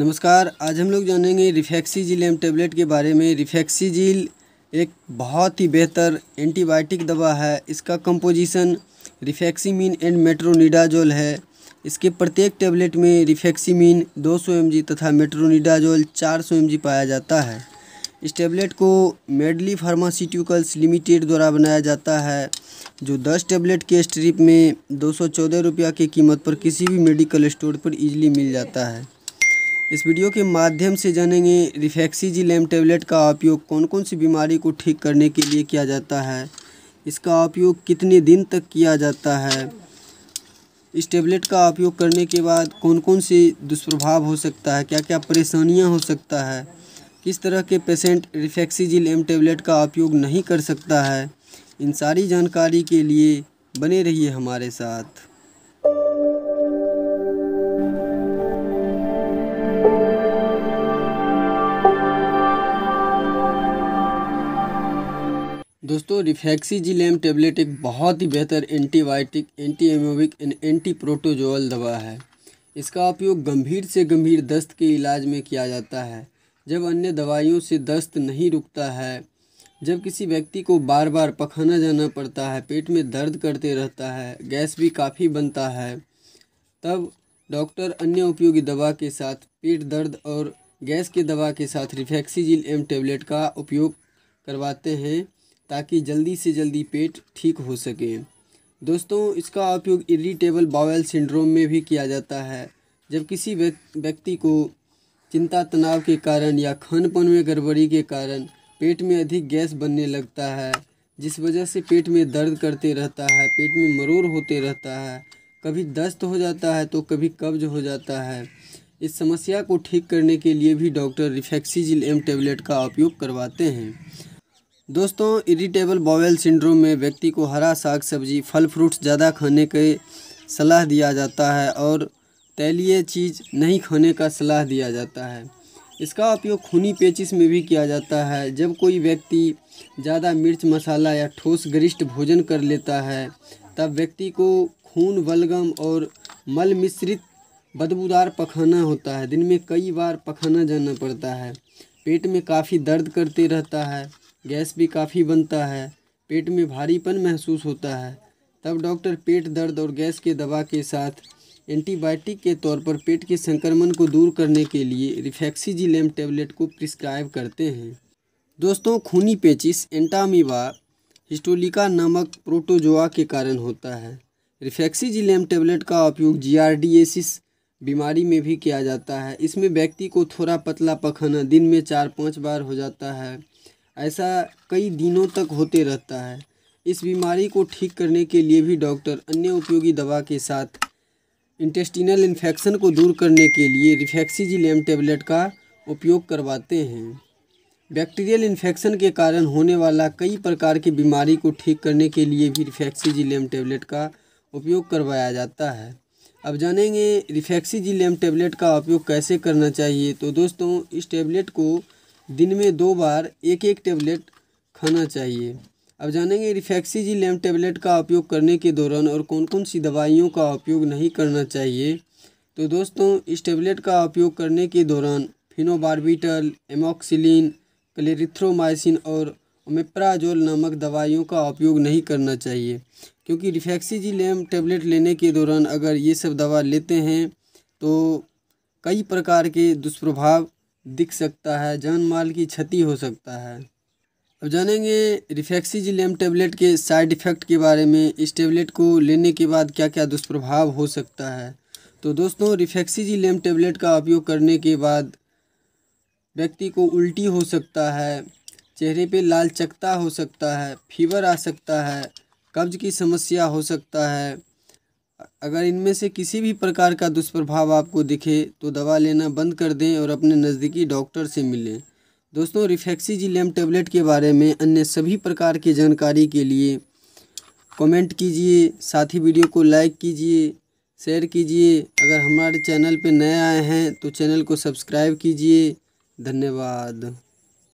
नमस्कार आज हम लोग जानेंगे एम टेबलेट के बारे में रिफेक्सीजिल एक बहुत ही बेहतर एंटीबायोटिक दवा है इसका कंपोजिशन रिफेक्सीमीन एंड मेट्रोनिडाजोल है इसके प्रत्येक टेबलेट में रिफेक्सीमीन 200 सौ तथा मेट्रोनिडाजोल 400 सौ पाया जाता है इस टेबलेट को मेडली फार्मास्यूटिकल्स लिमिटेड द्वारा बनाया जाता है जो 10 टेबलेट के स्ट्रिप में दो सौ रुपया की कीमत पर किसी भी मेडिकल स्टोर पर ईजिली मिल जाता है इस वीडियो के माध्यम से जानेंगे रिफेक्सी जी लैम टेबलेट का उपयोग कौन कौन सी बीमारी को ठीक करने के लिए किया जाता है इसका उपयोग कितने दिन तक किया जाता है इस टेबलेट का उपयोग करने के बाद कौन कौन से दुष्प्रभाव हो सकता है क्या क्या परेशानियां हो सकता है किस तरह के पेशेंट रिफेक्सीजिल एम टेबलेट का उपयोग नहीं कर सकता है इन सारी जानकारी के लिए बने रहिए हमारे साथ दोस्तों रिफेक्सी जिलेम टेबलेट एक बहुत ही बेहतर antibiotic anti amoebic and anti protozoal दवा है इसका उपयोग गंभीर से गंभीर दस्त के इलाज में किया जाता है जब अन्य दवाइयों से दस्त नहीं रुकता है जब किसी व्यक्ति को बार बार पखाना जाना पड़ता है पेट में दर्द करते रहता है गैस भी काफ़ी बनता है तब डॉक्टर अन्य उपयोगी दवा के साथ पेट दर्द और गैस के दवा के साथ रिफैक्सीजिल एम टेबलेट का उपयोग करवाते हैं ताकि जल्दी से जल्दी पेट ठीक हो सके दोस्तों इसका उपयोग इरिटेबल बावल सिंड्रोम में भी किया जाता है जब किसी व्यक्ति को चिंता तनाव के कारण या खानपान में गड़बड़ी के कारण पेट में अधिक गैस बनने लगता है जिस वजह से पेट में दर्द करते रहता है पेट में मरोड़ होते रहता है कभी दस्त हो जाता है तो कभी कब्ज हो जाता है इस समस्या को ठीक करने के लिए भी डॉक्टर रिफेक्सीजिल एम टेबलेट का उपयोग करवाते हैं दोस्तों इरिटेबल बॉवेल सिंड्रोम में व्यक्ति को हरा साग सब्जी फल फ्रूट्स ज़्यादा खाने के सलाह दिया जाता है और तैलीय चीज़ नहीं खाने का सलाह दिया जाता है इसका उपयोग खूनी पेचिस में भी किया जाता है जब कोई व्यक्ति ज़्यादा मिर्च मसाला या ठोस गरिष्ठ भोजन कर लेता है तब व्यक्ति को खून बलगम और मल मिश्रित बदबूदार पखाना होता है दिन में कई बार पखाना जाना पड़ता है पेट में काफ़ी दर्द करते रहता है गैस भी काफ़ी बनता है पेट में भारीपन महसूस होता है तब डॉक्टर पेट दर्द और गैस के दवा के साथ एंटीबायोटिक के तौर पर पेट के संक्रमण को दूर करने के लिए रिफेक्सीजिलेम टेबलेट को प्रिस्क्राइब करते हैं दोस्तों खूनी पेचिस एंटामीबा हिस्टोलिका नामक प्रोटोजोआ के कारण होता है रिफेक्सीजिलेम टेबलेट का उपयोग जीआरडीएसिस बीमारी में भी किया जाता है इसमें व्यक्ति को थोड़ा पतला पखाना दिन में चार पाँच बार हो जाता है ऐसा कई दिनों तक होते रहता है इस बीमारी को ठीक करने के लिए भी डॉक्टर अन्य उपयोगी दवा के साथ इंटेस्टिनल इन्फेक्शन को दूर करने के लिए रिफेक्सीजिलेम टेबलेट का उपयोग करवाते हैं बैक्टीरियल इन्फेक्शन के कारण होने वाला कई प्रकार की बीमारी को ठीक करने के लिए भी रिफेक्सीजिलेम टेबलेट का उपयोग करवाया जाता है अब जानेंगे रिफेक्सीजिलेम टेबलेट का उपयोग कैसे करना चाहिए तो दोस्तों इस टेबलेट को दिन में दो बार एक एक टेबलेट खाना चाहिए अब जानेंगे रिफेक्सीजी लैम टेबलेट का उपयोग करने के दौरान और कौन कौन सी दवाइयों का उपयोग नहीं करना चाहिए तो दोस्तों इस टेबलेट का उपयोग करने के दौरान फिनोबारबिटल एमोक्सिलिन क्लेरिथ्रोमाइसिन और ओमेप्राजोल नामक दवाइयों का उपयोग नहीं करना चाहिए क्योंकि रिफेक्सीजिलैम टेबलेट लेने के दौरान अगर ये सब दवा लेते हैं तो कई प्रकार के दुष्प्रभाव दिख सकता है जान माल की क्षति हो सकता है अब जानेंगे रिफेक्सीजिलेम टेबलेट के साइड इफ़ेक्ट के बारे में इस टेबलेट को लेने के बाद क्या क्या दुष्प्रभाव हो सकता है तो दोस्तों रिफेक्सीजिलेम टेबलेट का उपयोग करने के बाद व्यक्ति को उल्टी हो सकता है चेहरे पे लाल चकता हो सकता है फीवर आ सकता है कब्ज की समस्या हो सकता है अगर इनमें से किसी भी प्रकार का दुष्प्रभाव आपको दिखे तो दवा लेना बंद कर दें और अपने नज़दीकी डॉक्टर से मिलें दोस्तों लेम टेबलेट के बारे में अन्य सभी प्रकार की जानकारी के लिए कमेंट कीजिए साथ ही वीडियो को लाइक कीजिए शेयर कीजिए अगर हमारे चैनल पर नए आए हैं तो चैनल को सब्सक्राइब कीजिए धन्यवाद